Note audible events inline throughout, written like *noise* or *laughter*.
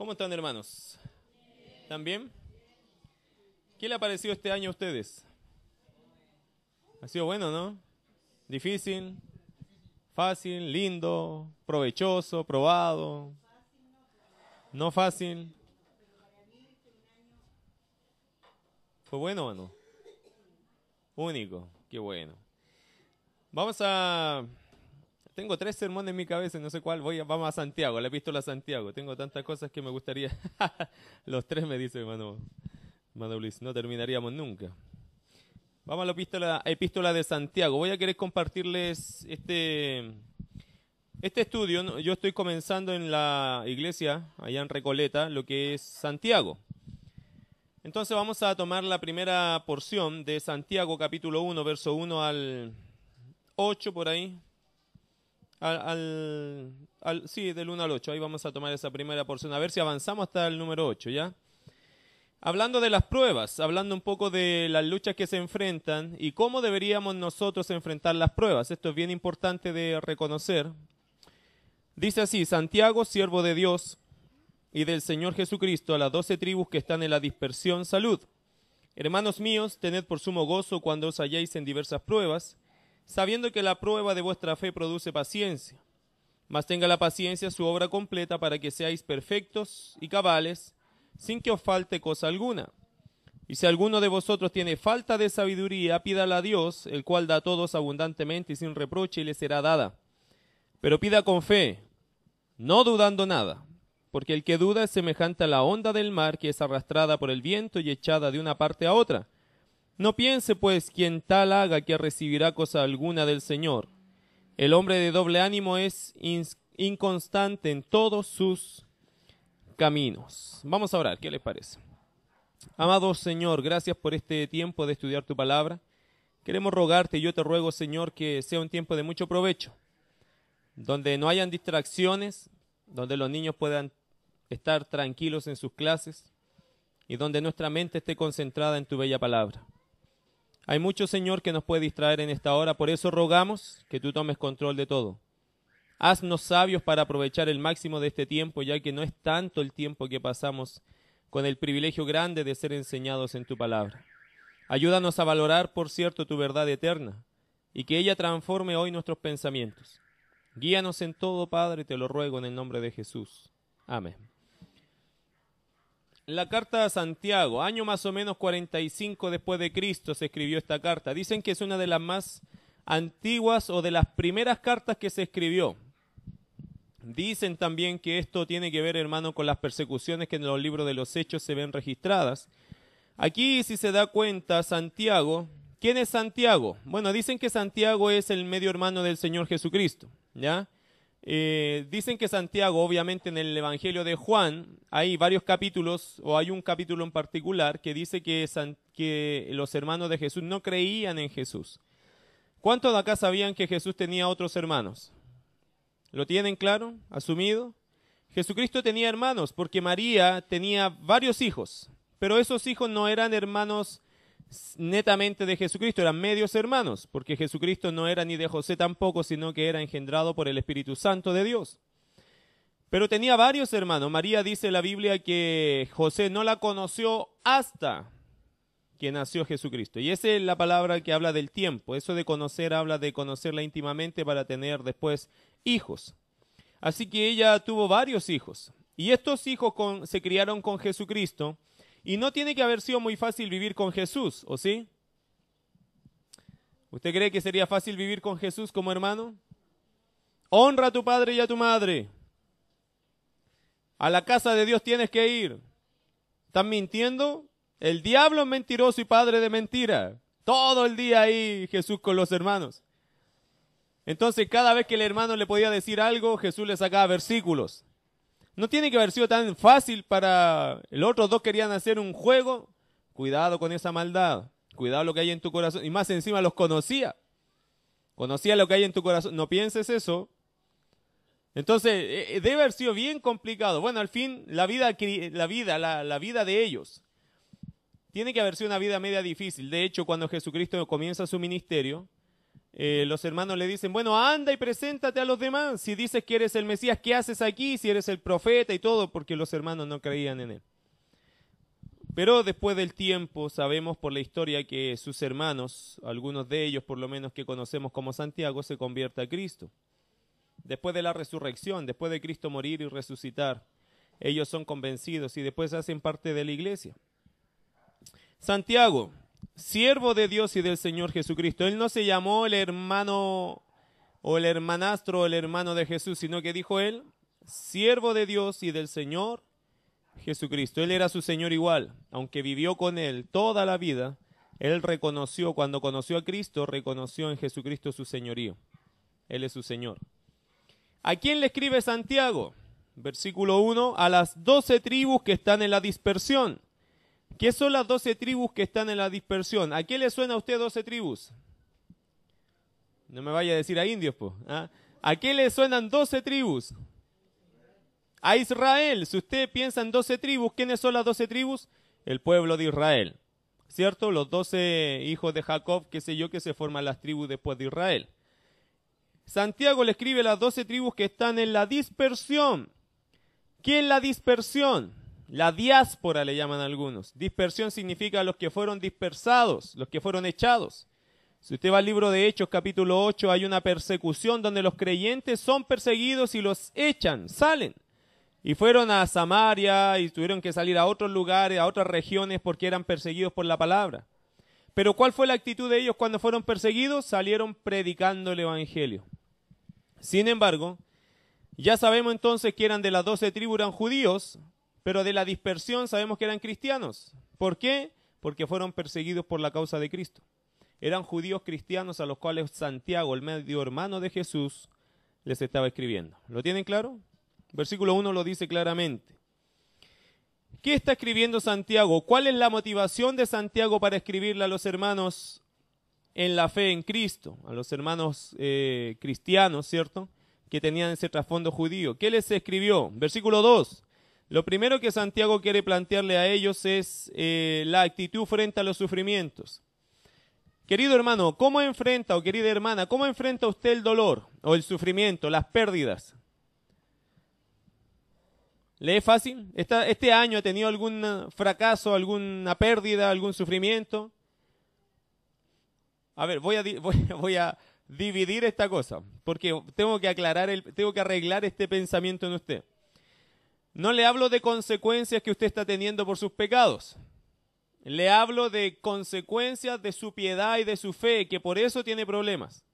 ¿Cómo están, hermanos? ¿También? ¿Qué le ha parecido este año a ustedes? Ha sido bueno, ¿no? Difícil, fácil, lindo, provechoso, probado, no fácil. Fue bueno, o no? Único, qué bueno. Vamos a tengo tres sermones en mi cabeza, no sé cuál. vamos a Santiago, la epístola a Santiago. Tengo tantas cosas que me gustaría. *laughs* Los tres me dice hermano, Luis, no terminaríamos nunca. Vamos a la epístola, de Santiago. Voy a querer compartirles este, este estudio. Yo estoy comenzando en la iglesia, allá en Recoleta, lo que es Santiago. Entonces vamos a tomar la primera porción de Santiago capítulo 1, verso 1 al 8 por ahí. Al, al, sí, del 1 al 8. Ahí vamos a tomar esa primera porción. A ver si avanzamos hasta el número 8, ¿ya? Hablando de las pruebas, hablando un poco de las luchas que se enfrentan y cómo deberíamos nosotros enfrentar las pruebas. Esto es bien importante de reconocer. Dice así, Santiago, siervo de Dios y del Señor Jesucristo, a las doce tribus que están en la dispersión, salud. Hermanos míos, tened por sumo gozo cuando os halléis en diversas pruebas sabiendo que la prueba de vuestra fe produce paciencia. Mas tenga la paciencia su obra completa para que seáis perfectos y cabales, sin que os falte cosa alguna. Y si alguno de vosotros tiene falta de sabiduría, pídala a Dios, el cual da a todos abundantemente y sin reproche, y le será dada. Pero pida con fe, no dudando nada, porque el que duda es semejante a la onda del mar que es arrastrada por el viento y echada de una parte a otra. No piense, pues, quien tal haga que recibirá cosa alguna del Señor. El hombre de doble ánimo es inconstante en todos sus caminos. Vamos a orar, ¿qué les parece? Amado Señor, gracias por este tiempo de estudiar tu palabra. Queremos rogarte, y yo te ruego, Señor, que sea un tiempo de mucho provecho, donde no hayan distracciones, donde los niños puedan estar tranquilos en sus clases y donde nuestra mente esté concentrada en tu bella palabra. Hay mucho, Señor, que nos puede distraer en esta hora, por eso rogamos que tú tomes control de todo. Haznos sabios para aprovechar el máximo de este tiempo, ya que no es tanto el tiempo que pasamos con el privilegio grande de ser enseñados en tu palabra. Ayúdanos a valorar, por cierto, tu verdad eterna, y que ella transforme hoy nuestros pensamientos. Guíanos en todo, Padre, te lo ruego en el nombre de Jesús. Amén la carta a Santiago, año más o menos 45 después de Cristo se escribió esta carta. Dicen que es una de las más antiguas o de las primeras cartas que se escribió. Dicen también que esto tiene que ver, hermano, con las persecuciones que en los libros de los hechos se ven registradas. Aquí, si se da cuenta, Santiago, ¿quién es Santiago? Bueno, dicen que Santiago es el medio hermano del Señor Jesucristo, ¿ya? Eh, dicen que Santiago, obviamente en el Evangelio de Juan, hay varios capítulos, o hay un capítulo en particular, que dice que, que los hermanos de Jesús no creían en Jesús. ¿Cuántos de acá sabían que Jesús tenía otros hermanos? ¿Lo tienen claro? ¿Asumido? Jesucristo tenía hermanos porque María tenía varios hijos, pero esos hijos no eran hermanos netamente de Jesucristo, eran medios hermanos, porque Jesucristo no era ni de José tampoco, sino que era engendrado por el Espíritu Santo de Dios. Pero tenía varios hermanos. María dice en la Biblia que José no la conoció hasta que nació Jesucristo. Y esa es la palabra que habla del tiempo. Eso de conocer habla de conocerla íntimamente para tener después hijos. Así que ella tuvo varios hijos. Y estos hijos se criaron con Jesucristo y no tiene que haber sido muy fácil vivir con Jesús, ¿o sí? ¿Usted cree que sería fácil vivir con Jesús como hermano? Honra a tu padre y a tu madre. A la casa de Dios tienes que ir. ¿Están mintiendo? El diablo es mentiroso y padre de mentira. Todo el día ahí Jesús con los hermanos. Entonces cada vez que el hermano le podía decir algo, Jesús le sacaba versículos. No tiene que haber sido tan fácil para... El otro dos querían hacer un juego. Cuidado con esa maldad. Cuidado lo que hay en tu corazón. Y más encima los conocía. Conocía lo que hay en tu corazón. No pienses eso. Entonces, e, e, debe haber sido bien complicado. Bueno, al fin, la vida, la vida, la, la vida de ellos. Tiene que haber sido una vida media difícil. De hecho, cuando Jesucristo comienza su ministerio, eh, los hermanos le dicen, bueno, anda y preséntate a los demás. Si dices que eres el Mesías, ¿qué haces aquí? Si eres el profeta y todo, porque los hermanos no creían en él. Pero después del tiempo sabemos por la historia que sus hermanos, algunos de ellos por lo menos que conocemos como Santiago, se convierte a Cristo. Después de la resurrección, después de Cristo morir y resucitar, ellos son convencidos y después hacen parte de la iglesia. Santiago, siervo de Dios y del Señor Jesucristo. Él no se llamó el hermano o el hermanastro o el hermano de Jesús, sino que dijo él, siervo de Dios y del Señor Jesucristo. Él era su Señor igual, aunque vivió con él toda la vida, él reconoció, cuando conoció a Cristo, reconoció en Jesucristo su señorío. Él es su Señor. ¿A quién le escribe Santiago? Versículo 1, a las doce tribus que están en la dispersión. ¿Qué son las 12 tribus que están en la dispersión? ¿A qué le suena a usted doce tribus? No me vaya a decir a indios, po. ¿ah? ¿A qué le suenan doce tribus? A Israel. Si usted piensa en doce tribus, ¿quiénes son las doce tribus? El pueblo de Israel. ¿Cierto? Los doce hijos de Jacob, qué sé yo, que se forman las tribus después de Israel. Santiago le escribe las 12 tribus que están en la dispersión. ¿Qué es la dispersión? La diáspora le llaman algunos. Dispersión significa los que fueron dispersados, los que fueron echados. Si usted va al libro de Hechos capítulo 8, hay una persecución donde los creyentes son perseguidos y los echan, salen. Y fueron a Samaria y tuvieron que salir a otros lugares, a otras regiones porque eran perseguidos por la palabra. Pero ¿cuál fue la actitud de ellos cuando fueron perseguidos? Salieron predicando el Evangelio. Sin embargo, ya sabemos entonces que eran de las doce tribus, eran judíos, pero de la dispersión sabemos que eran cristianos. ¿Por qué? Porque fueron perseguidos por la causa de Cristo. Eran judíos cristianos a los cuales Santiago, el medio hermano de Jesús, les estaba escribiendo. ¿Lo tienen claro? Versículo 1 lo dice claramente. ¿Qué está escribiendo Santiago? ¿Cuál es la motivación de Santiago para escribirle a los hermanos en la fe en Cristo, a los hermanos eh, cristianos, ¿cierto? Que tenían ese trasfondo judío. ¿Qué les escribió? Versículo 2. Lo primero que Santiago quiere plantearle a ellos es eh, la actitud frente a los sufrimientos. Querido hermano, ¿cómo enfrenta o querida hermana, cómo enfrenta usted el dolor o el sufrimiento, las pérdidas? ¿Le es fácil? Esta, ¿Este año ha tenido algún fracaso, alguna pérdida, algún sufrimiento? A ver, voy a, *laughs* a dividir esta cosa, porque tengo que aclarar, el, tengo que arreglar este pensamiento en usted. No le hablo de consecuencias que usted está teniendo por sus pecados. Le hablo de consecuencias de su piedad y de su fe, que por eso tiene problemas,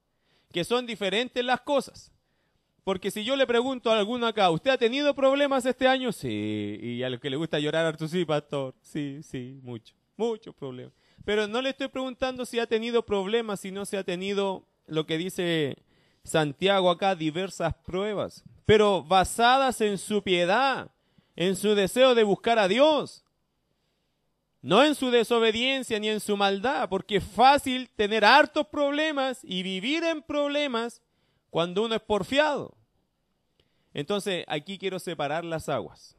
que son diferentes las cosas. Porque si yo le pregunto a alguno acá, ¿usted ha tenido problemas este año? Sí, y a los que le gusta llorar, Arturo, sí, pastor, sí, sí, mucho, muchos problemas. Pero no le estoy preguntando si ha tenido problemas, si no se ha tenido lo que dice Santiago acá diversas pruebas, pero basadas en su piedad, en su deseo de buscar a Dios, no en su desobediencia ni en su maldad, porque es fácil tener hartos problemas y vivir en problemas cuando uno es porfiado. Entonces, aquí quiero separar las aguas.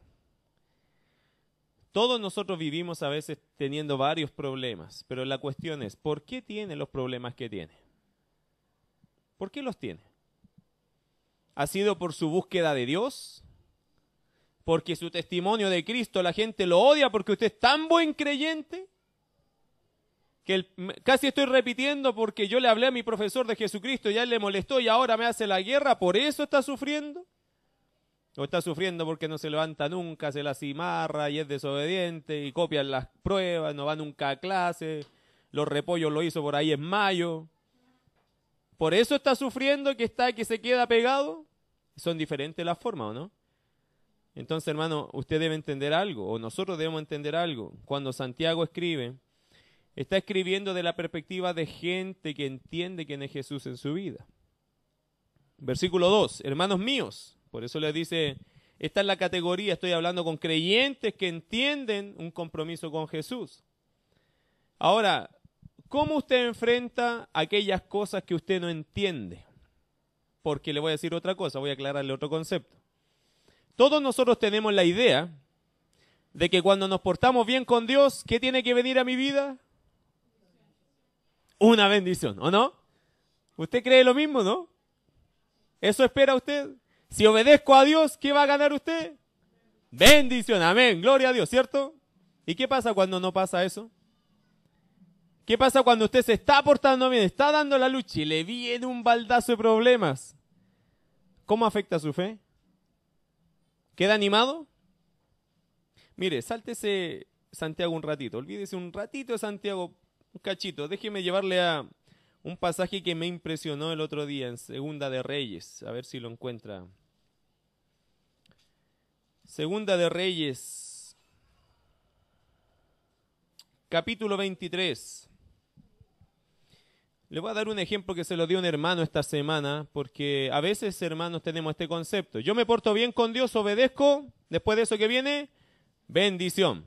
Todos nosotros vivimos a veces teniendo varios problemas, pero la cuestión es, ¿por qué tiene los problemas que tiene? ¿Por qué los tiene? ¿Ha sido por su búsqueda de Dios? Porque su testimonio de Cristo la gente lo odia porque usted es tan buen creyente que casi estoy repitiendo porque yo le hablé a mi profesor de Jesucristo y a él le molestó y ahora me hace la guerra, por eso está sufriendo. O está sufriendo porque no se levanta nunca, se la cimarra y es desobediente y copia las pruebas, no va nunca a clase, los repollos lo hizo por ahí en mayo por eso está sufriendo, que está, que se queda pegado. Son diferentes las formas, ¿o no? Entonces, hermano, usted debe entender algo, o nosotros debemos entender algo. Cuando Santiago escribe, está escribiendo de la perspectiva de gente que entiende quién es Jesús en su vida. Versículo 2, hermanos míos, por eso le dice, esta es la categoría, estoy hablando con creyentes que entienden un compromiso con Jesús. Ahora, ¿Cómo usted enfrenta aquellas cosas que usted no entiende? Porque le voy a decir otra cosa, voy a aclararle otro concepto. Todos nosotros tenemos la idea de que cuando nos portamos bien con Dios, ¿qué tiene que venir a mi vida? Una bendición, ¿o no? ¿Usted cree lo mismo, no? ¿Eso espera usted? Si obedezco a Dios, ¿qué va a ganar usted? Bendición, amén, gloria a Dios, ¿cierto? ¿Y qué pasa cuando no pasa eso? ¿Qué pasa cuando usted se está portando bien, está dando la lucha y le viene un baldazo de problemas? ¿Cómo afecta su fe? ¿Queda animado? Mire, sáltese Santiago un ratito, olvídese un ratito Santiago, un cachito, déjeme llevarle a un pasaje que me impresionó el otro día en Segunda de Reyes, a ver si lo encuentra. Segunda de Reyes, capítulo 23. Le voy a dar un ejemplo que se lo dio un hermano esta semana, porque a veces, hermanos, tenemos este concepto. Yo me porto bien con Dios, obedezco, después de eso que viene, bendición.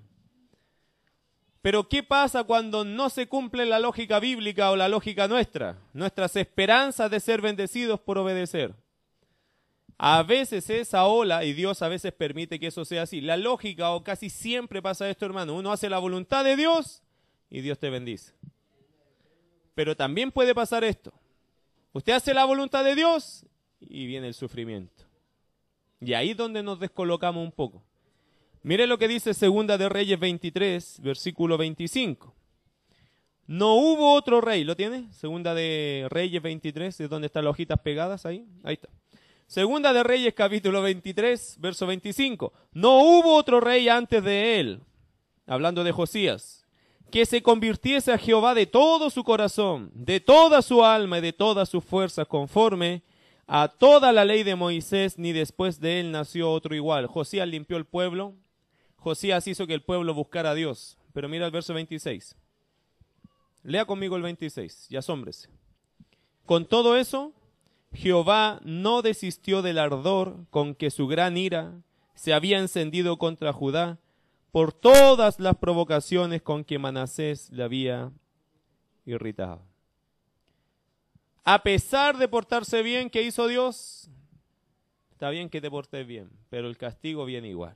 Pero ¿qué pasa cuando no se cumple la lógica bíblica o la lógica nuestra? Nuestras esperanzas de ser bendecidos por obedecer. A veces esa ola, y Dios a veces permite que eso sea así, la lógica o casi siempre pasa esto, hermano. Uno hace la voluntad de Dios y Dios te bendice. Pero también puede pasar esto. Usted hace la voluntad de Dios y viene el sufrimiento. Y ahí es donde nos descolocamos un poco. Mire lo que dice Segunda de Reyes 23, versículo 25. No hubo otro rey, ¿lo tiene? Segunda de Reyes 23, es donde están las hojitas pegadas ahí. Ahí está. Segunda de Reyes capítulo 23, verso 25. No hubo otro rey antes de él, hablando de Josías, que se convirtiese a Jehová de todo su corazón, de toda su alma y de toda su fuerza, conforme a toda la ley de Moisés, ni después de él nació otro igual. Josías limpió el pueblo, Josías hizo que el pueblo buscara a Dios. Pero mira el verso 26. Lea conmigo el 26 y asómbrese. Con todo eso, Jehová no desistió del ardor con que su gran ira se había encendido contra Judá, por todas las provocaciones con que Manasés le había irritado. A pesar de portarse bien, ¿qué hizo Dios? Está bien que te portes bien, pero el castigo viene igual.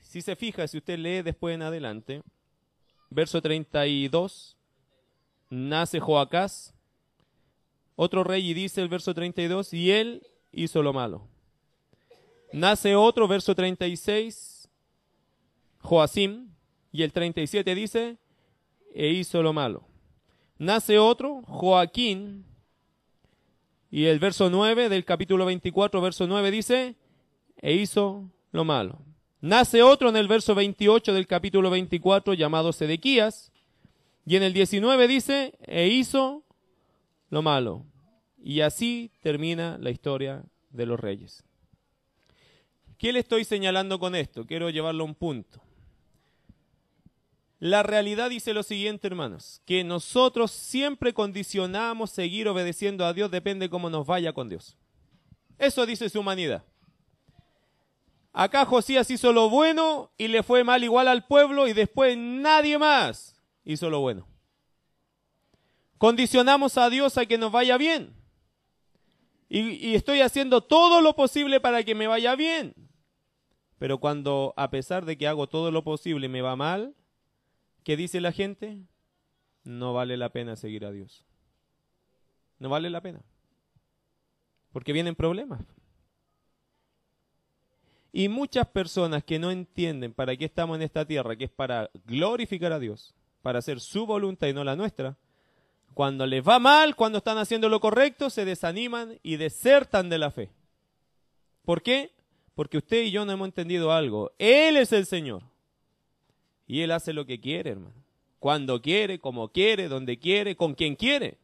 Si se fija, si usted lee después en adelante, verso 32, nace Joacás, otro rey, y dice el verso 32, y él hizo lo malo. Nace otro, verso 36, Joacim, y el 37 dice, e hizo lo malo. Nace otro, Joaquín, y el verso 9 del capítulo 24, verso 9 dice, e hizo lo malo. Nace otro en el verso 28 del capítulo 24 llamado Sedequías, y en el 19 dice, e hizo lo malo. Y así termina la historia de los reyes. ¿Qué le estoy señalando con esto? Quiero llevarlo a un punto. La realidad dice lo siguiente, hermanos, que nosotros siempre condicionamos seguir obedeciendo a Dios, depende cómo nos vaya con Dios. Eso dice su humanidad. Acá Josías hizo lo bueno y le fue mal igual al pueblo y después nadie más hizo lo bueno. Condicionamos a Dios a que nos vaya bien. Y, y, estoy haciendo todo lo posible para que me vaya bien. Pero cuando, a pesar de que hago todo lo posible, me va mal, ¿qué dice la gente? No vale la pena seguir a Dios. No vale la pena. Porque vienen problemas. Y muchas personas que no entienden para qué estamos en esta tierra, que es para glorificar a Dios, para hacer su voluntad y no la nuestra, cuando les va mal, cuando están haciendo lo correcto, se desaniman y desertan de la fe. ¿Por qué? Porque usted y yo no hemos entendido algo. Él es el Señor. Y Él hace lo que quiere, hermano. Cuando quiere, como quiere, donde quiere, con quien quiere.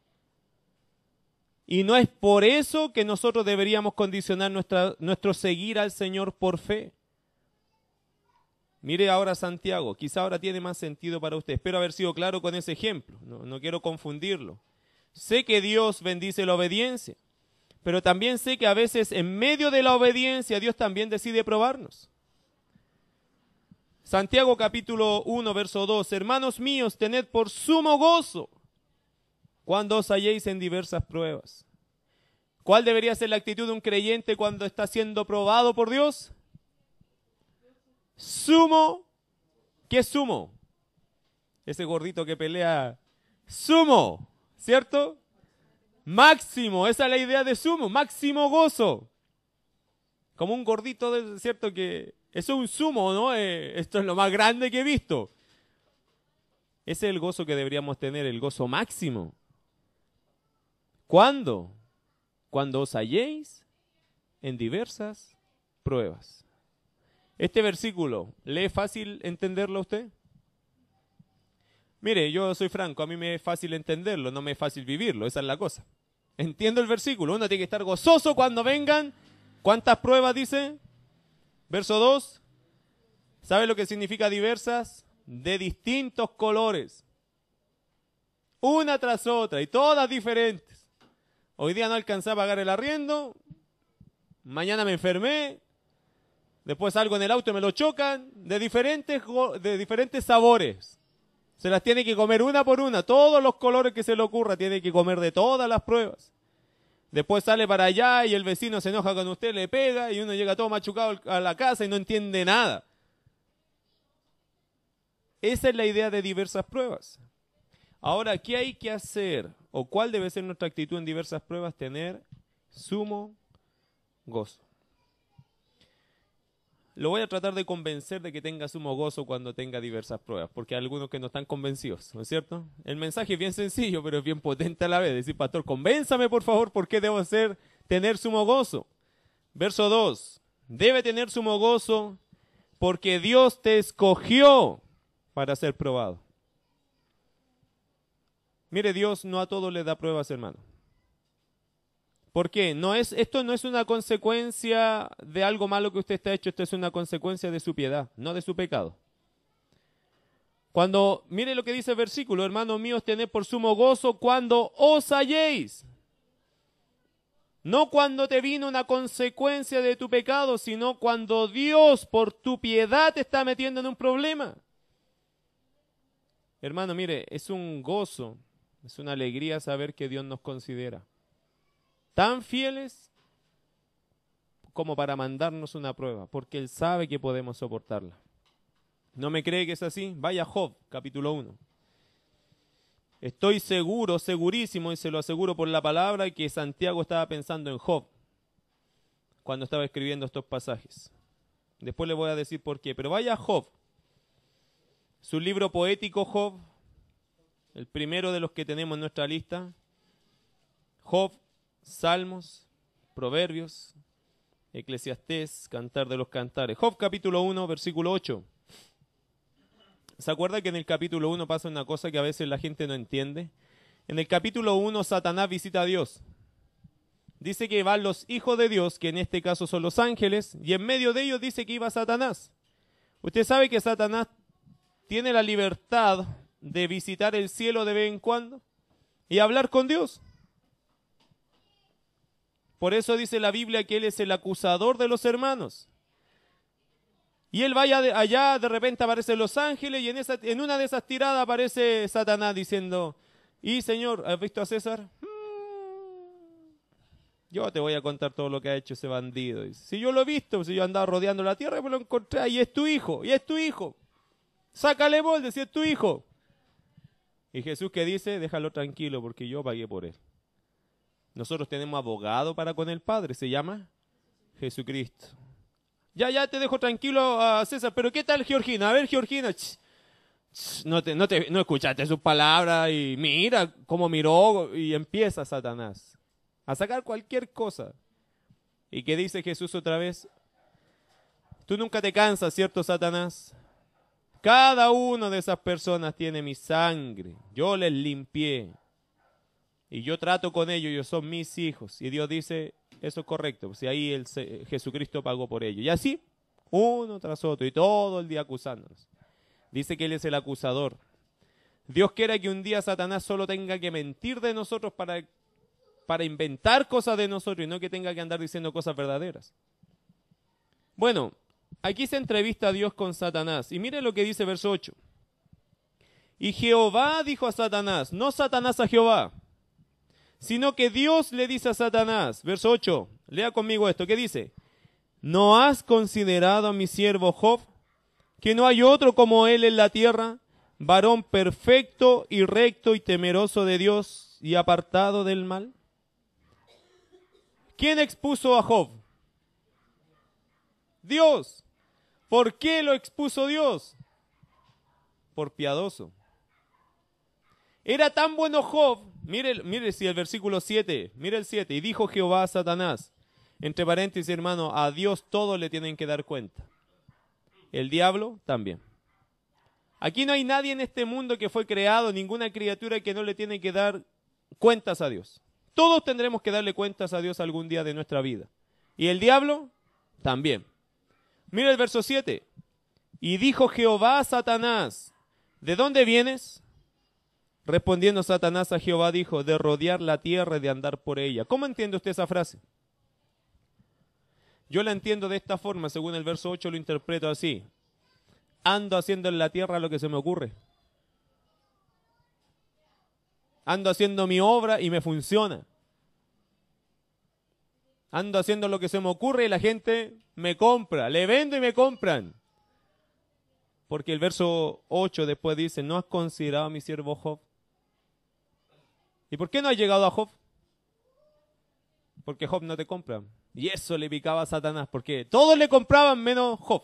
Y no es por eso que nosotros deberíamos condicionar nuestra, nuestro seguir al Señor por fe. Mire ahora Santiago, quizá ahora tiene más sentido para usted. Espero haber sido claro con ese ejemplo, no quiero confundirlo. Sé que Dios bendice la obediencia, pero también sé que a veces en medio de la obediencia Dios también decide probarnos. Santiago capítulo 1, verso 2, hermanos míos, tened por sumo gozo cuando os halléis en diversas pruebas. ¿Cuál debería ser la actitud de un creyente cuando está siendo probado por Dios? Sumo, ¿qué sumo? Ese gordito que pelea, sumo, ¿cierto? Máximo, esa es la idea de sumo, máximo gozo. Como un gordito cierto cierto que... Eso es un sumo, ¿no? Eh, esto es lo más grande que he visto. Ese es el gozo que deberíamos tener, el gozo máximo. ¿Cuándo? Cuando os halléis en diversas pruebas. Este versículo, ¿le es fácil entenderlo a usted? Mire, yo soy franco, a mí me es fácil entenderlo, no me es fácil vivirlo, esa es la cosa. Entiendo el versículo. Uno tiene que estar gozoso cuando vengan. ¿Cuántas pruebas dice? Verso 2. ¿Sabe lo que significa diversas? De distintos colores. Una tras otra y todas diferentes. Hoy día no alcanzaba a pagar el arriendo. Mañana me enfermé. Después algo en el auto y me lo chocan. De diferentes, de diferentes sabores. Se las tiene que comer una por una, todos los colores que se le ocurra, tiene que comer de todas las pruebas. Después sale para allá y el vecino se enoja con usted, le pega y uno llega todo machucado a la casa y no entiende nada. Esa es la idea de diversas pruebas. Ahora, ¿qué hay que hacer o cuál debe ser nuestra actitud en diversas pruebas? Tener sumo gozo lo voy a tratar de convencer de que tenga sumo gozo cuando tenga diversas pruebas, porque hay algunos que no están convencidos, ¿no es cierto? El mensaje es bien sencillo, pero es bien potente a la vez. Decir, pastor, convénzame por favor, ¿por qué debo hacer, tener sumo gozo? Verso 2, debe tener sumo gozo porque Dios te escogió para ser probado. Mire, Dios no a todos le da pruebas, hermano. ¿Por qué? No es, esto no es una consecuencia de algo malo que usted está hecho, esto es una consecuencia de su piedad, no de su pecado. Cuando, mire lo que dice el versículo, hermanos míos, tened por sumo gozo cuando os halléis. No cuando te vino una consecuencia de tu pecado, sino cuando Dios por tu piedad te está metiendo en un problema. Hermano, mire, es un gozo, es una alegría saber que Dios nos considera tan fieles como para mandarnos una prueba, porque Él sabe que podemos soportarla. ¿No me cree que es así? Vaya Job, capítulo 1. Estoy seguro, segurísimo, y se lo aseguro por la palabra, que Santiago estaba pensando en Job cuando estaba escribiendo estos pasajes. Después le voy a decir por qué, pero vaya Job. Su libro poético Job, el primero de los que tenemos en nuestra lista. Job Salmos, Proverbios, Eclesiastés, Cantar de los Cantares. Job capítulo 1, versículo 8. ¿Se acuerda que en el capítulo 1 pasa una cosa que a veces la gente no entiende? En el capítulo 1 Satanás visita a Dios. Dice que van los hijos de Dios, que en este caso son los ángeles, y en medio de ellos dice que iba Satanás. Usted sabe que Satanás tiene la libertad de visitar el cielo de vez en cuando y hablar con Dios. Por eso dice la Biblia que Él es el acusador de los hermanos. Y él vaya allá, de repente aparecen los ángeles y en, una de esas tiradas aparece Satanás diciendo, y Señor, ¿has visto a César? Mm, yo te voy a contar todo lo que ha hecho ese bandido. si yo lo he visto, si yo andaba rodeando la tierra, me pues lo encontré, y es tu hijo, y es tu hijo. Sácale molde, si es tu hijo. Y Jesús que dice, déjalo tranquilo porque yo pagué por él. Nosotros tenemos abogado para con el Padre, se llama Jesucristo. Ya, ya te dejo tranquilo, a ah, César, pero ¿qué tal Georgina? A ver, Georgina. no, no escuchaste sus palabras y mira cómo miró y empieza Satanás a sacar cualquier cosa. ¿Y qué dice Jesús otra vez? Tú nunca te cansas, ¿cierto, Satanás? Cada una de esas personas tiene mi sangre. Yo les limpié y yo trato con ellos, ellos son mis hijos. Y Dios dice, eso es correcto, pues, si ahí el, eh, Jesucristo pagó por ellos. Y así, uno tras otro, y todo el día acusándonos. Dice que Él es el acusador. Dios quiere que un día Satanás solo tenga que mentir de nosotros para, para inventar cosas de nosotros y no que tenga que andar diciendo cosas verdaderas. Bueno, aquí se entrevista a Dios con Satanás. Y mire lo que dice verso 8. Y Jehová dijo a Satanás, no Satanás a Jehová sino que Dios le dice a Satanás, verso 8, lea conmigo esto, ¿qué dice? ¿No has considerado a mi siervo Job, que no hay otro como él en la tierra, varón perfecto y recto y temeroso de Dios y apartado del mal? ¿Quién expuso a Job? Dios. ¿Por qué lo expuso Dios? Por piadoso. Era tan bueno Job Mire, si el versículo 7, mire el 7, y dijo Jehová a Satanás, entre paréntesis hermano, a Dios todos le tienen que dar cuenta. El diablo también. Aquí no hay nadie en este mundo que fue creado, ninguna criatura que no le tiene que dar cuentas a Dios. Todos tendremos que darle cuentas a Dios algún día de nuestra vida. Y el diablo también. Mire el verso 7. Y dijo Jehová a Satanás, ¿de dónde vienes? Respondiendo Satanás a Jehová dijo, de rodear la tierra y de andar por ella. ¿Cómo entiende usted esa frase? Yo la entiendo de esta forma, según el verso 8 lo interpreto así. Ando haciendo en la tierra lo que se me ocurre. Ando haciendo mi obra y me funciona. Ando haciendo lo que se me ocurre y la gente me compra, le vendo y me compran. Porque el verso 8 después dice, ¿no has considerado a mi siervo Job? ¿Y por qué no ha llegado a Job? Porque Job no te compra. Y eso le picaba a Satanás, porque todos le compraban menos Job.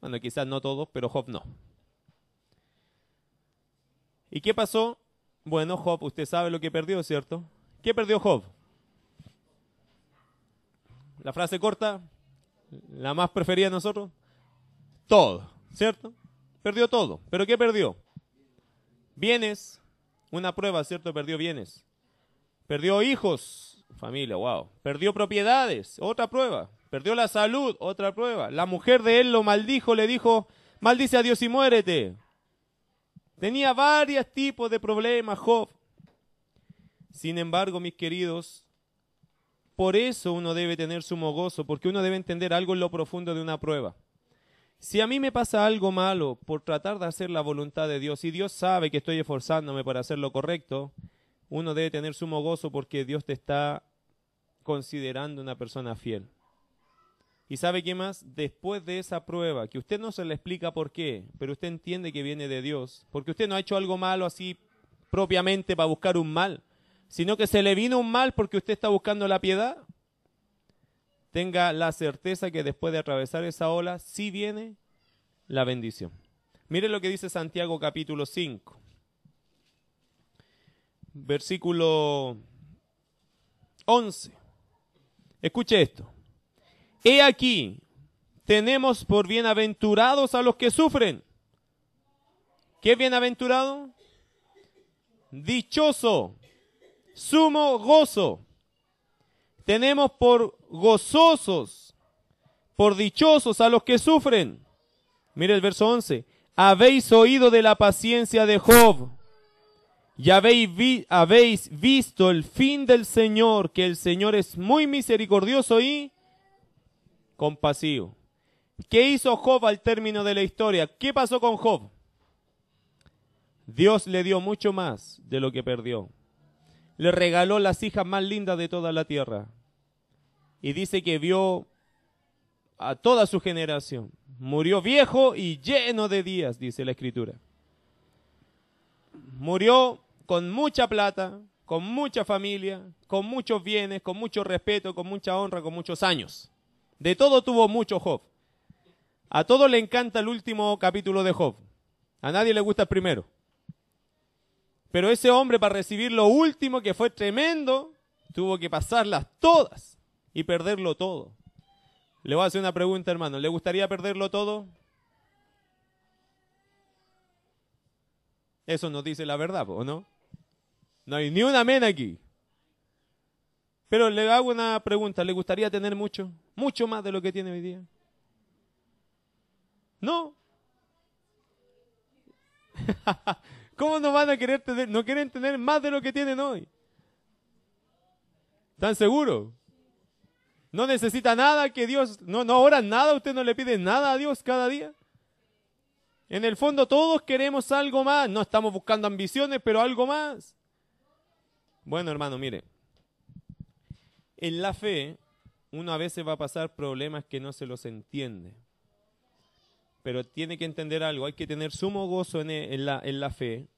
Bueno, quizás no todos, pero Job no. ¿Y qué pasó? Bueno, Job, usted sabe lo que perdió, ¿cierto? ¿Qué perdió Job? La frase corta, la más preferida de nosotros. Todo, ¿cierto? Perdió todo. ¿Pero qué perdió? Bienes, una prueba, ¿cierto? Perdió bienes. Perdió hijos, familia, wow. Perdió propiedades, otra prueba. Perdió la salud, otra prueba. La mujer de él lo maldijo, le dijo, maldice a Dios y muérete. Tenía varios tipos de problemas, Job. Sin embargo, mis queridos, por eso uno debe tener sumo gozo, porque uno debe entender algo en lo profundo de una prueba. Si a mí me pasa algo malo por tratar de hacer la voluntad de Dios y Dios sabe que estoy esforzándome para hacer lo correcto, uno debe tener sumo gozo porque Dios te está considerando una persona fiel. ¿Y sabe qué más? Después de esa prueba, que usted no se le explica por qué, pero usted entiende que viene de Dios, porque usted no ha hecho algo malo así propiamente para buscar un mal, sino que se le vino un mal porque usted está buscando la piedad tenga la certeza que después de atravesar esa ola, sí viene la bendición. Mire lo que dice Santiago capítulo 5, versículo 11. Escuche esto. He aquí, tenemos por bienaventurados a los que sufren. ¿Qué bienaventurado? Dichoso, sumo gozo tenemos por gozosos, por dichosos a los que sufren. Mire el verso 11. Habéis oído de la paciencia de Job y habéis, habéis visto el fin del Señor, que el Señor es muy misericordioso y compasivo. ¿Qué hizo Job al término de la historia? ¿Qué pasó con Job? Dios le dio mucho más de lo que perdió le regaló las hijas más lindas de toda la tierra. Y dice que vio a toda su generación. Murió viejo y lleno de días, dice la escritura. Murió con mucha plata, con mucha familia, con muchos bienes, con mucho respeto, con mucha honra, con muchos años. De todo tuvo mucho Job. A todos le encanta el último capítulo de Job. A nadie le gusta el primero. Pero ese hombre para recibir lo último, que fue tremendo, tuvo que pasarlas todas y perderlo todo. Le voy a hacer una pregunta, hermano. ¿Le gustaría perderlo todo? Eso nos dice la verdad, ¿o no? No hay ni una amén aquí. Pero le hago una pregunta. ¿Le gustaría tener mucho? Mucho más de lo que tiene hoy día. No. *laughs* ¿Cómo no van a querer tener, no quieren tener más de lo que tienen hoy? ¿Están seguros? No necesita nada que Dios, no, no oran nada, usted no le pide nada a Dios cada día. En el fondo todos queremos algo más, no estamos buscando ambiciones, pero algo más. Bueno, hermano, mire, en la fe uno a veces va a pasar problemas que no se los entiende. Pero tiene que entender algo, hay que tener sumo gozo en, eh, la, la fe,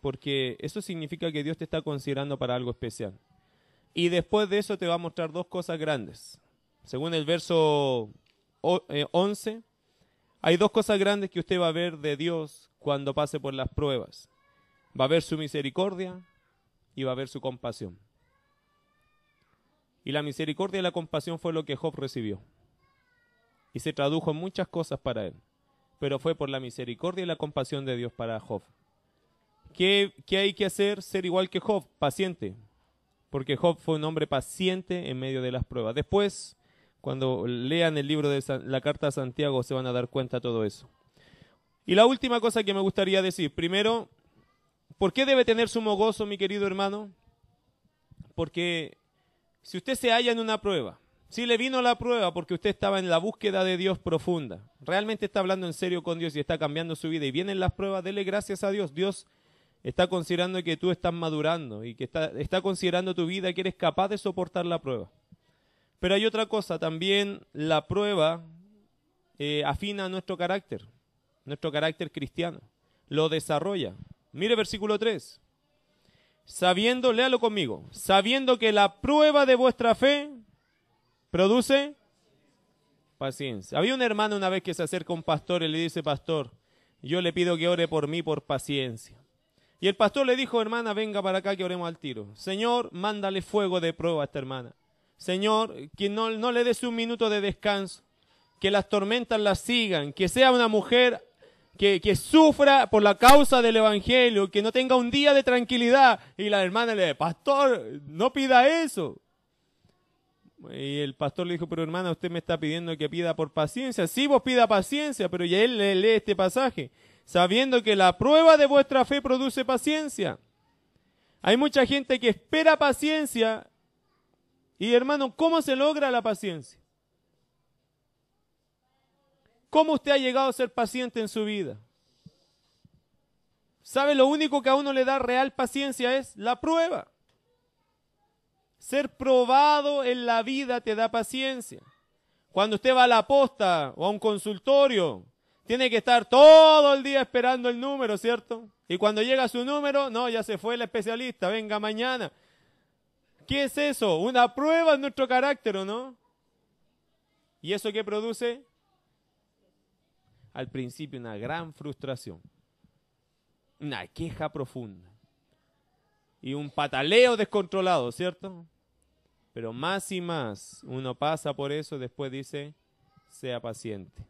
porque eso significa que Dios te está considerando para algo especial. Y después de eso te va a mostrar dos cosas grandes. Según el verso 11, eh, hay dos cosas grandes que usted va a ver de Dios cuando pase por las pruebas. Va a ver su misericordia y va a ver su compasión. Y la misericordia y la compasión fue lo que Job recibió. Y se tradujo en muchas cosas para él pero fue por la misericordia y la compasión de Dios para Job. ¿Qué, hay que hacer? Ser igual que Job, paciente, porque Job fue un hombre paciente en medio de las pruebas. Después, cuando lean el libro de la carta a Santiago, se van a dar cuenta de todo eso. Y la última cosa que me gustaría decir, primero, ¿por qué debe tener sumo gozo, mi querido hermano? Porque si usted se halla en una prueba, si le vino la prueba porque usted estaba en la búsqueda de Dios profunda, realmente está hablando en serio con Dios y está cambiando su vida y vienen las pruebas, dele gracias a Dios. Dios está considerando que tú estás madurando y que está, considerando tu vida que eres capaz de soportar la prueba. Pero hay otra cosa, también la prueba eh, afina nuestro carácter, nuestro carácter cristiano, lo desarrolla. Mire versículo 3. Sabiendo, léalo conmigo, sabiendo que la prueba de vuestra fe produce paciencia. Había un hermano una vez que se acerca a un pastor y le dice, pastor, yo le pido que ore por mí por paciencia. Y el pastor le dijo, hermana, venga para acá que oremos al tiro. Señor, mándale fuego de prueba a esta hermana. Señor, que no, no le des un minuto de descanso, que las tormentas las sigan, que sea una mujer que, que, sufra por la causa del Evangelio, que no tenga un día de tranquilidad. Y la hermana le dice, pastor, no pida eso. Y el pastor le dijo, pero hermana, usted me está pidiendo que pida por paciencia. Sí, vos pida paciencia, pero ya él lee este pasaje, sabiendo que la prueba de vuestra fe produce paciencia. Hay mucha gente que espera paciencia. Y hermano, ¿cómo se logra la paciencia? ¿Cómo usted ha llegado a ser paciente en su vida? ¿Sabe lo único que a uno le da real paciencia es la prueba? Ser probado en la vida te da paciencia. Cuando usted va a la posta o a un consultorio, tiene que estar todo el día esperando el número, ¿cierto? Y cuando llega su número, no, ya se fue el especialista, venga mañana. ¿Qué es eso? Una prueba en nuestro carácter, ¿o no? ¿Y eso qué produce? Al principio una gran frustración, una queja profunda y un pataleo descontrolado, ¿cierto? Pero más y más uno pasa por eso, después dice, sea paciente.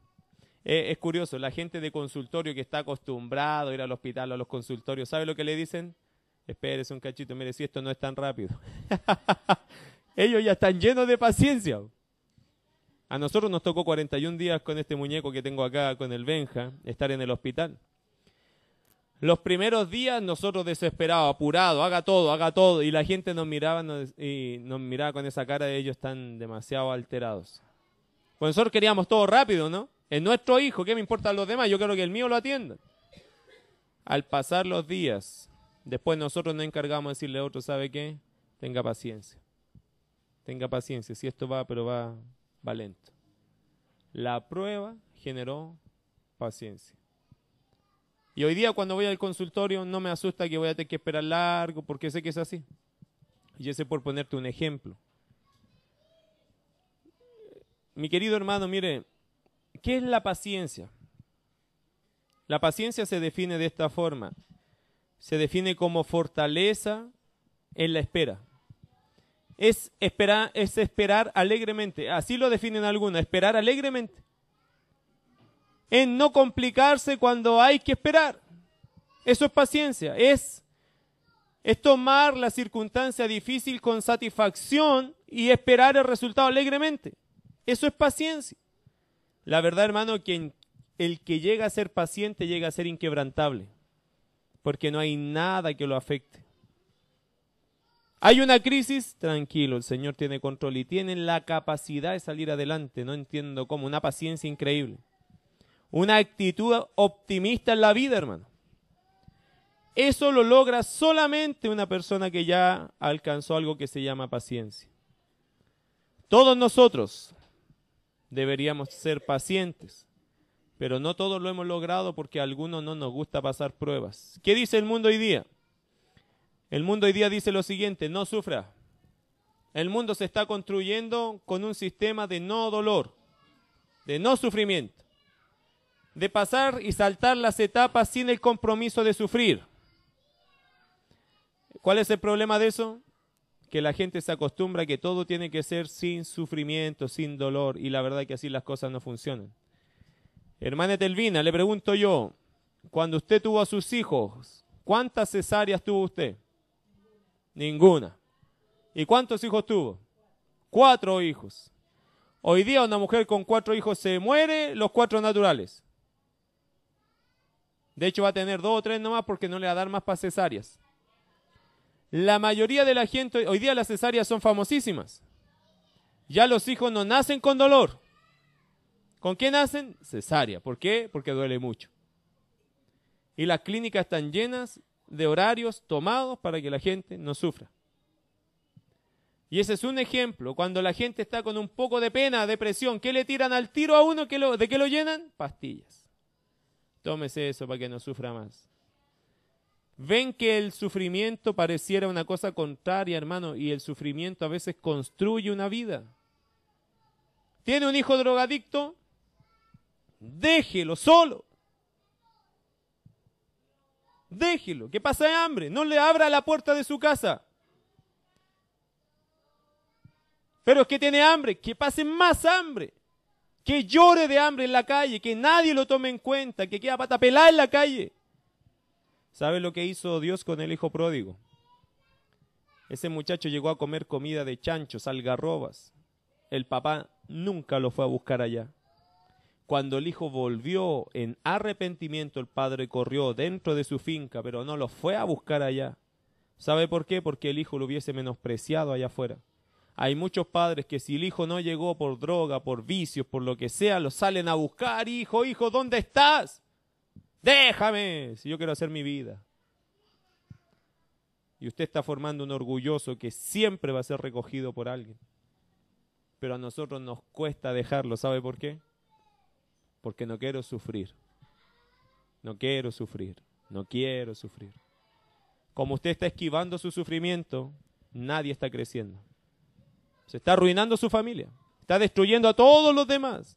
Eh, es curioso, la gente de consultorio que está acostumbrado a ir al hospital, a los consultorios, ¿sabe lo que le dicen? Espérese un cachito, mire, si esto no es tan rápido. *laughs* Ellos ya están llenos de paciencia. A nosotros nos tocó 41 días con este muñeco que tengo acá, con el Benja, estar en el hospital. Los primeros días nosotros desesperados, apurados, haga todo, haga todo. Y la gente nos miraba y nos miraba con esa cara de ellos están demasiado alterados. Pues nosotros queríamos todo rápido, ¿no? Es nuestro hijo, ¿qué me importan los demás? Yo quiero que el mío lo atienda. Al pasar los días, después nosotros nos encargamos de decirle a otro, ¿sabe qué? Tenga paciencia. Tenga paciencia, si esto va, pero va, va lento. La prueba generó paciencia. Y hoy día cuando voy al consultorio no me asusta que voy a tener que esperar largo porque sé que es así. Y ese por ponerte un ejemplo. Mi querido hermano, mire, ¿qué es la paciencia? La paciencia se define de esta forma. Se define como fortaleza en la espera. Es esperar, es esperar alegremente. Así lo definen algunos, esperar alegremente en no complicarse cuando hay que esperar. Eso es paciencia, es, tomar la circunstancia difícil con satisfacción y esperar el resultado alegremente. Eso es paciencia. La verdad, hermano, quien, el que llega a ser paciente llega a ser inquebrantable, porque no hay nada que lo afecte. Hay una crisis, tranquilo, el Señor tiene control y tiene la capacidad de salir adelante. No entiendo cómo, una paciencia increíble una actitud optimista en la vida, hermano. Eso lo logra solamente una persona que ya alcanzó algo que se llama paciencia. Todos nosotros deberíamos ser pacientes, pero no todos lo hemos logrado porque a algunos no nos gusta pasar pruebas. ¿Qué dice el mundo hoy día? El mundo hoy día dice lo siguiente, no sufra. El mundo se está construyendo con un sistema de no dolor, de no sufrimiento de pasar y saltar las etapas sin el compromiso de sufrir. ¿Cuál es el problema de eso? Que la gente se acostumbra a que todo tiene que ser sin sufrimiento, sin dolor, y la verdad es que así las cosas no funcionan. Hermana Telvina, le pregunto yo, cuando usted tuvo a sus hijos, ¿cuántas cesáreas tuvo usted? Ninguna. ¿Y cuántos hijos tuvo? Cuatro hijos. Hoy día una mujer con cuatro hijos se muere, los cuatro naturales. De hecho, va a tener dos o tres nomás porque no le va a dar más para cesáreas. La mayoría de la gente, hoy día las cesáreas son famosísimas. Ya los hijos no nacen con dolor. ¿Con qué nacen? Cesárea. ¿Por qué? Porque duele mucho. Y las clínicas están llenas de horarios tomados para que la gente no sufra. Y ese es un ejemplo. Cuando la gente está con un poco de pena, depresión, ¿qué le tiran al tiro a uno? ¿De qué lo llenan? Pastillas. Tómese eso para que no sufra más. Ven que el sufrimiento pareciera una cosa contraria, hermano, y el sufrimiento a veces construye una vida. ¿Tiene un hijo drogadicto? Déjelo solo. Déjelo, que pasa hambre, no le abra la puerta de su casa. Pero es que tiene hambre, que pase más hambre que llore de hambre en la calle, que nadie lo tome en cuenta, que queda pata pelada en la calle. ¿Sabe lo que hizo Dios con el hijo pródigo? Ese muchacho llegó a comer comida de chanchos, algarrobas. El papá nunca lo fue a buscar allá. Cuando el hijo volvió en arrepentimiento, el padre corrió dentro de su finca, pero no lo fue a buscar allá. ¿Sabe por qué? Porque el hijo lo hubiese menospreciado allá afuera. Hay muchos padres que si el hijo no llegó por droga, por vicios, por lo que sea, lo salen a buscar, hijo, hijo, ¿dónde estás? Déjame, si yo quiero hacer mi vida. Y usted está formando un orgulloso que siempre va a ser recogido por alguien. Pero a nosotros nos cuesta dejarlo, ¿sabe por qué? Porque no quiero sufrir. No quiero sufrir. No quiero sufrir. Como usted está esquivando su sufrimiento, nadie está creciendo. Se está arruinando su familia. Está destruyendo a todos los demás.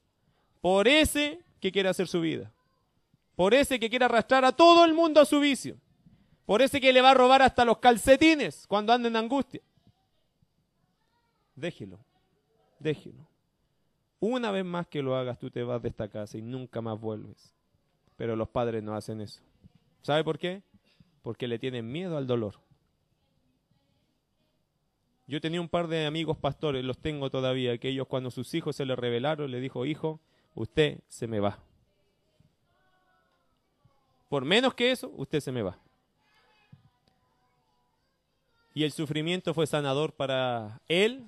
Por ese que quiere hacer su vida. Por ese que quiere arrastrar a todo el mundo a su vicio. Por ese que le va a robar hasta los calcetines cuando anda en angustia. Déjelo. Déjelo. Una vez más que lo hagas, tú te vas de esta casa y nunca más vuelves. Pero los padres no hacen eso. ¿Sabe por qué? Porque le tienen miedo al dolor. Yo tenía un par de amigos pastores, los tengo todavía, que ellos cuando sus hijos se les revelaron, le dijo, hijo, usted se me va. Por menos que eso, usted se me va. Y el sufrimiento fue sanador para él,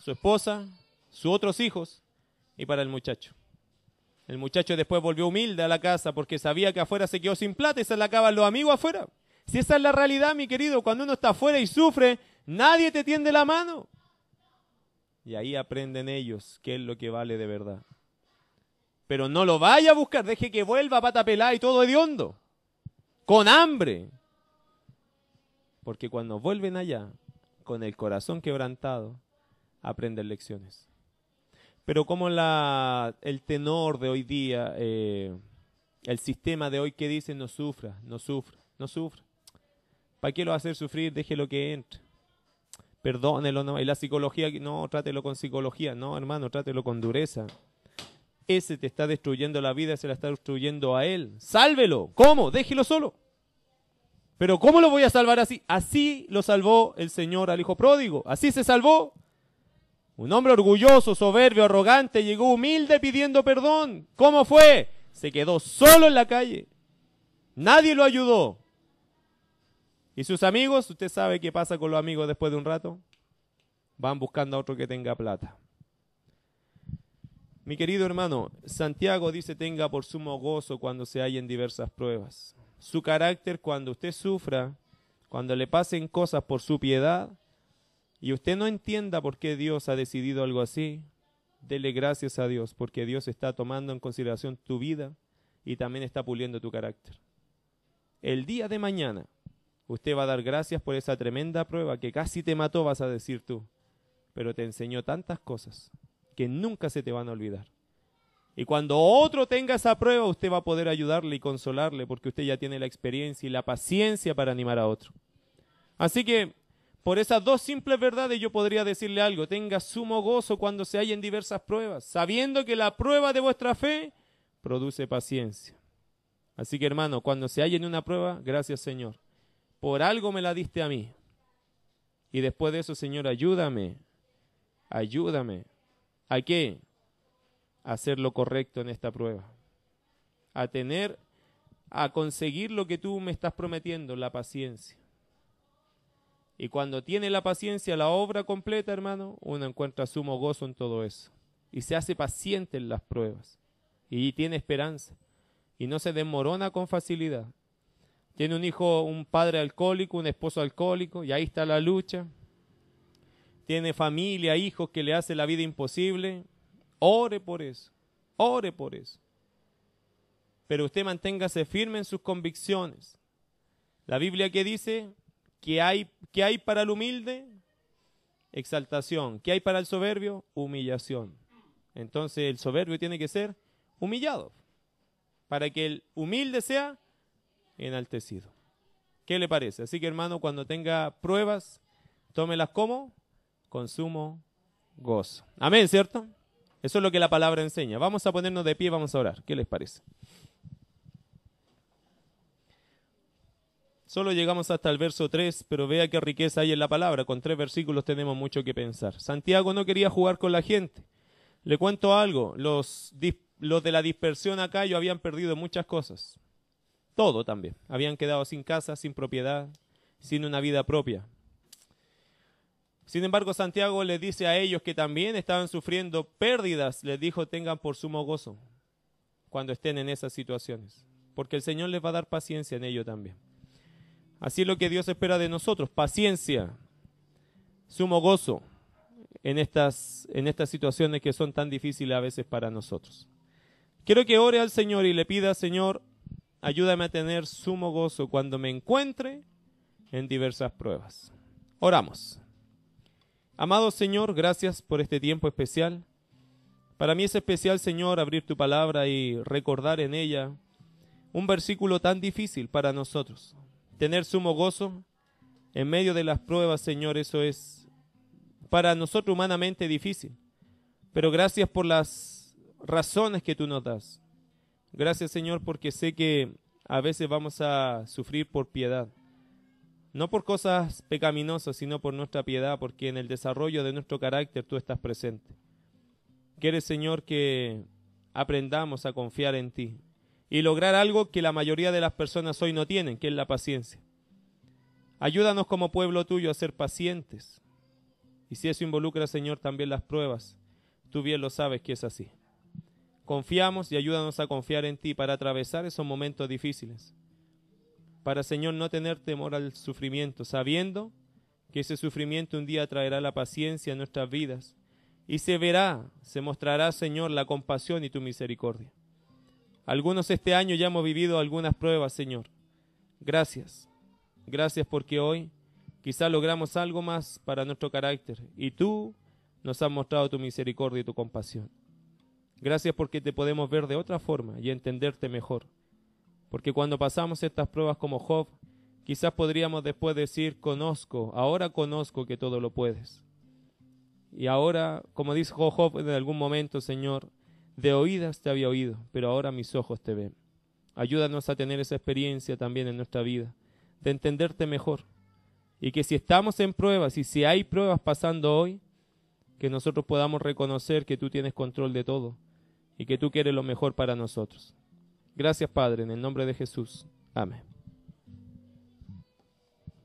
su esposa, sus otros hijos y para el muchacho. El muchacho después volvió humilde a la casa porque sabía que afuera se quedó sin plata y se la acaban los amigos afuera. Si esa es la realidad, mi querido, cuando uno está afuera y sufre, Nadie te tiende la mano. Y ahí aprenden ellos qué es lo que vale de verdad. Pero no lo vaya a buscar, deje que vuelva pata pelada y todo hediondo, con hambre. Porque cuando vuelven allá, con el corazón quebrantado, aprenden lecciones. Pero como el tenor de hoy día, eh, el sistema de hoy que dice no sufra, no sufra, no sufra. ¿Para qué lo va a hacer sufrir? Deje lo que entre perdónelo no, y la psicología, no, trátelo con psicología, no, hermano, trátelo con dureza. Ese te está destruyendo la vida, se la está destruyendo a él. Sálvelo. ¿Cómo? Déjelo solo. Pero ¿cómo lo voy a salvar así? Así lo salvó el Señor al hijo pródigo. Así se salvó. Un hombre orgulloso, soberbio, arrogante, llegó humilde pidiendo perdón. ¿Cómo fue? Se quedó solo en la calle. Nadie lo ayudó. ¿Y sus amigos? Usted sabe qué pasa con los amigos después de un rato. Van buscando a otro que tenga plata. Mi querido hermano, Santiago dice tenga por sumo gozo cuando se hallen diversas pruebas. Su carácter cuando usted sufra, cuando le pasen cosas por su piedad, y usted no entienda por qué Dios ha decidido algo así, dele gracias a Dios, porque Dios está tomando en consideración tu vida y también está puliendo tu carácter. El día de mañana, Usted va a dar gracias por esa tremenda prueba que casi te mató, vas a decir tú, pero te enseñó tantas cosas que nunca se te van a olvidar. Y cuando otro tenga esa prueba, usted va a poder ayudarle y consolarle porque usted ya tiene la experiencia y la paciencia para animar a otro. Así que, por esas dos simples verdades yo podría decirle algo, tenga sumo gozo cuando se hallen diversas pruebas, sabiendo que la prueba de vuestra fe produce paciencia. Así que hermano, cuando se hallen en una prueba, gracias Señor por algo me la diste a mí. Y después de eso, Señor, ayúdame, ayúdame. ¿A qué? A hacer lo correcto en esta prueba. A tener, a conseguir lo que tú me estás prometiendo, la paciencia. Y cuando tiene la paciencia, la obra completa, hermano, uno encuentra sumo gozo en todo eso. Y se hace paciente en las pruebas. Y tiene esperanza. Y no se desmorona con facilidad tiene un hijo, un padre alcohólico, un esposo alcohólico, y ahí está la lucha. Tiene familia, hijos que le hace la vida imposible. Ore por eso, ore por eso. Pero usted manténgase firme en sus convicciones. La Biblia que dice que hay, que hay para el humilde exaltación, que hay para el soberbio humillación. Entonces el soberbio tiene que ser humillado para que el humilde sea enaltecido. ¿Qué le parece? Así que hermano, cuando tenga pruebas, tómelas como consumo gozo. Amén, ¿cierto? Eso es lo que la palabra enseña. Vamos a ponernos de pie, vamos a orar. ¿Qué les parece? Solo llegamos hasta el verso 3, pero vea qué riqueza hay en la palabra. Con tres versículos tenemos mucho que pensar. Santiago no quería jugar con la gente. Le cuento algo, los, los de la dispersión acá yo habían perdido muchas cosas. Todo también. Habían quedado sin casa, sin propiedad, sin una vida propia. Sin embargo, Santiago les dice a ellos que también estaban sufriendo pérdidas, les dijo, tengan por sumo gozo cuando estén en esas situaciones, porque el Señor les va a dar paciencia en ello también. Así es lo que Dios espera de nosotros, paciencia, sumo gozo en estas, en estas situaciones que son tan difíciles a veces para nosotros. Quiero que ore al Señor y le pida, Señor, ayúdame a tener sumo gozo cuando me encuentre en diversas pruebas. Oramos. Amado Señor, gracias por este tiempo especial. Para mí es especial, Señor, abrir tu palabra y recordar en ella un versículo tan difícil para nosotros. Tener sumo gozo en medio de las pruebas, Señor, eso es para nosotros humanamente difícil. Pero gracias por las razones que tú nos das. Gracias Señor porque sé que a veces vamos a sufrir por piedad. No por cosas pecaminosas, sino por nuestra piedad, porque en el desarrollo de nuestro carácter tú estás presente. Quieres Señor que aprendamos a confiar en ti y lograr algo que la mayoría de las personas hoy no tienen, que es la paciencia. Ayúdanos como pueblo tuyo a ser pacientes. Y si eso involucra, Señor, también las pruebas, tú bien lo sabes que es así. Confiamos y ayúdanos a confiar en ti para atravesar esos momentos difíciles. Para, Señor, no tener temor al sufrimiento, sabiendo que ese sufrimiento un día traerá la paciencia en nuestras vidas y se verá, se mostrará, Señor, la compasión y tu misericordia. Algunos este año ya hemos vivido algunas pruebas, Señor. Gracias. Gracias porque hoy quizá logramos algo más para nuestro carácter y tú nos has mostrado tu misericordia y tu compasión. Gracias porque te podemos ver de otra forma y entenderte mejor. Porque cuando pasamos estas pruebas como Job, quizás podríamos después decir, conozco, ahora conozco que todo lo puedes. Y ahora, como dijo Job en algún momento, Señor, de oídas te había oído, pero ahora mis ojos te ven. Ayúdanos a tener esa experiencia también en nuestra vida, de entenderte mejor. Y que si estamos en pruebas y si hay pruebas pasando hoy, que nosotros podamos reconocer que tú tienes control de todo y que tú quieres lo mejor para nosotros. Gracias Padre, en el nombre de Jesús. Amén.